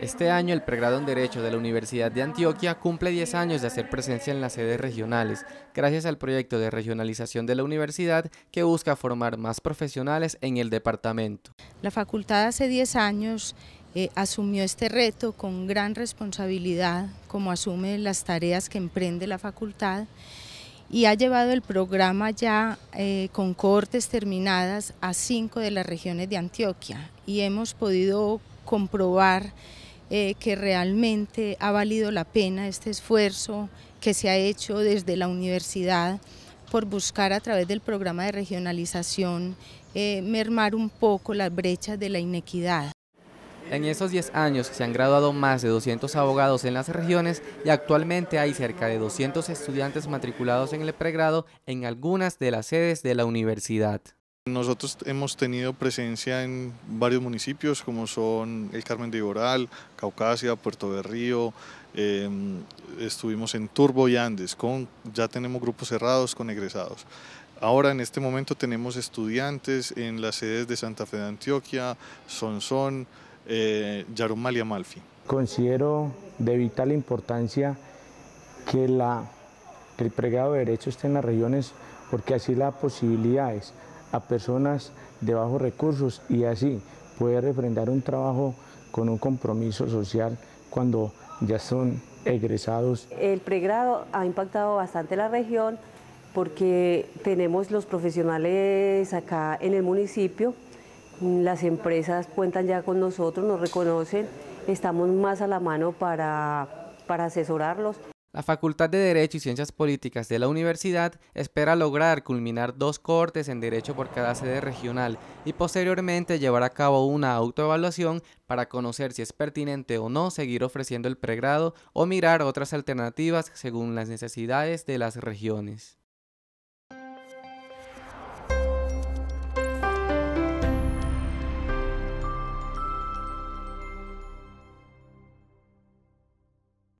Este año el pregrado en Derecho de la Universidad de Antioquia cumple 10 años de hacer presencia en las sedes regionales, gracias al proyecto de regionalización de la universidad que busca formar más profesionales en el departamento. La facultad hace 10 años eh, asumió este reto con gran responsabilidad, como asume las tareas que emprende la facultad, y ha llevado el programa ya eh, con cortes terminadas a cinco de las regiones de Antioquia y hemos podido comprobar eh, que realmente ha valido la pena este esfuerzo que se ha hecho desde la universidad por buscar a través del programa de regionalización eh, mermar un poco las brechas de la inequidad. En esos 10 años se han graduado más de 200 abogados en las regiones y actualmente hay cerca de 200 estudiantes matriculados en el pregrado en algunas de las sedes de la universidad. Nosotros hemos tenido presencia en varios municipios como son el Carmen de Iboral, Caucasia, Puerto de Río, em, estuvimos en Turbo y Andes, con, ya tenemos grupos cerrados con egresados. Ahora en este momento tenemos estudiantes en las sedes de Santa Fe de Antioquia, Sonsón, eh, Yarumal y Amalfi. Considero de vital importancia que, el pregado de Derecho esté en las regiones porque así las posibilidades a personas de bajos recursos y así puede refrendar un trabajo con un compromiso social cuando ya son egresados. El pregrado ha impactado bastante la región porque tenemos los profesionales acá en el municipio, las empresas cuentan ya con nosotros, nos reconocen, estamos más a la mano para, para asesorarlos. La Facultad de Derecho y Ciencias Políticas de la universidad espera lograr culminar dos cortes en derecho por cada sede regional y posteriormente llevar a cabo una autoevaluación para conocer si es pertinente o no seguir ofreciendo el pregrado o mirar otras alternativas según las necesidades de las regiones.